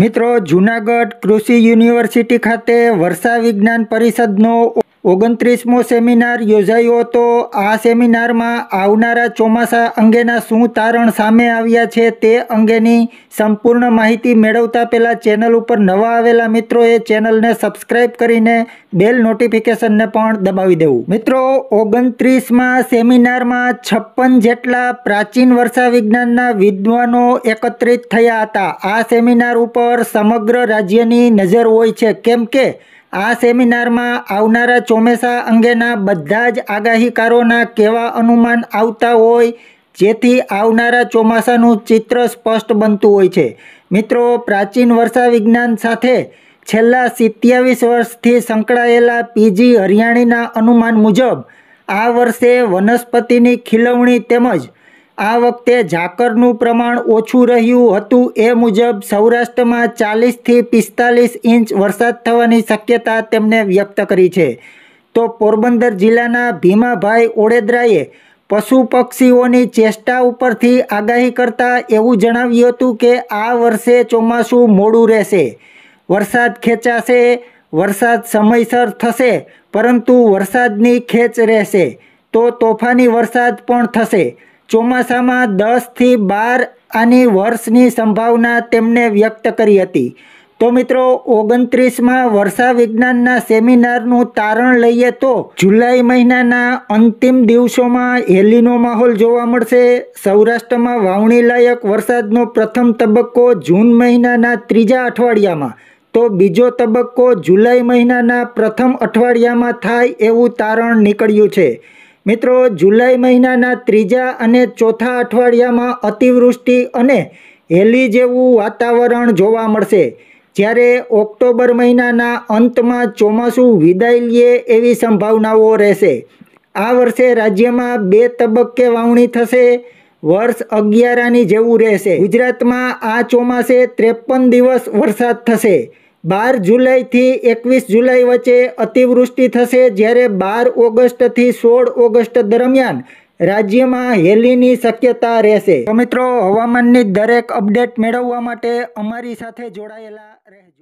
મિત્રો જૂનાગઢ કૃષિ યુનિવર્સિટી ખાતે વર્ષા વિજ્ઞાન પરિષદનો ઓગણત્રીસમો સેમિનાર યોજાયો હતો આ સેમિનારમાં આવનારા ચોમાસા અંગેના શું તારણ સામે આવ્યા છે તે અંગેની સંપૂર્ણ માહિતી મેળવતા પહેલાં ચેનલ ઉપર નવા આવેલા મિત્રોએ ચેનલને સબસ્ક્રાઇબ કરીને બેલ નોટિફિકેશનને પણ દબાવી દેવું મિત્રો ઓગણત્રીસમાં સેમિનારમાં છપ્પન જેટલા પ્રાચીન વર્ષા વિજ્ઞાનના વિદ્વાનો એકત્રિત થયા હતા આ સેમિનાર ઉપર સમગ્ર રાજ્યની નજર હોય છે કેમ કે આ સેમિનારમાં આવનારા ચોમેસા અંગેના બધા જ આગાહીકારોના કેવા અનુમાન આવતા હોય જેથી આવનારા ચોમાસાનું ચિત્ર સ્પષ્ટ બનતું હોય છે મિત્રો પ્રાચીન વર્ષા વિજ્ઞાન સાથે છેલ્લા સિત્યાવીસ વર્ષથી સંકળાયેલા પીજી હરિયાણીના અનુમાન મુજબ આ વર્ષે વનસ્પતિની ખીલવણી તેમજ આ વખતે ઝાકરનું પ્રમાણ ઓછું રહ્યું હતું એ મુજબ સૌરાષ્ટ્રમાં ચાલીસથી પિસ્તાલીસ ઇંચ વરસાદ થવાની શક્યતા તેમણે વ્યક્ત કરી છે તો પોરબંદર જિલ્લાના ભીમાભાઈ ઓડેદરાએ પશુ પક્ષીઓની ચેષ્ટા ઉપરથી આગાહી કરતાં એવું જણાવ્યું હતું કે આ વર્ષે ચોમાસું મોડું રહેશે વરસાદ ખેંચાશે વરસાદ સમયસર થશે પરંતુ વરસાદની ખેંચ રહેશે તો તોફાની વરસાદ પણ થશે ચોમાસામાં દસથી બાર આની વર્ષની સંભાવના તેમણે વ્યક્ત કરી હતી તો મિત્રો ઓગણત્રીસમાં વર્ષા વિજ્ઞાનના સેમિનારનું તારણ લઈએ તો જુલાઈ મહિનાના અંતિમ દિવસોમાં હેલીનો માહોલ જોવા મળશે સૌરાષ્ટ્રમાં વાવણીલાયક વરસાદનો પ્રથમ તબક્કો જૂન મહિનાના ત્રીજા અઠવાડિયામાં તો બીજો તબક્કો જુલાઈ મહિનાના પ્રથમ અઠવાડિયામાં થાય એવું તારણ નીકળ્યું છે મિત્રો જુલાઈ મહિનાના ત્રીજા અને ચોથા અઠવાડિયામાં અતિવૃષ્ટિ અને હેલી જેવું વાતાવરણ જોવા મળશે જ્યારે ઓક્ટોબર મહિનાના અંતમાં ચોમાસું વિદાય લે એવી સંભાવનાઓ રહેશે આ વર્ષે રાજ્યમાં બે તબક્કે વાવણી થશે વર્ષ અગિયારાની જેવું રહેશે ગુજરાતમાં આ ચોમાસે ત્રેપન દિવસ વરસાદ થશે બાર જુલાઈથી એકવીસ જુલાઈ વચ્ચે અતિવૃષ્ટિ થશે જ્યારે બાર ઓગસ્ટથી સોળ ઓગસ્ટ દરમિયાન રાજ્યમાં હેલીની શક્યતા રહેશે તો મિત્રો હવામાનની દરેક અપડેટ મેળવવા માટે અમારી સાથે જોડાયેલા રહેજો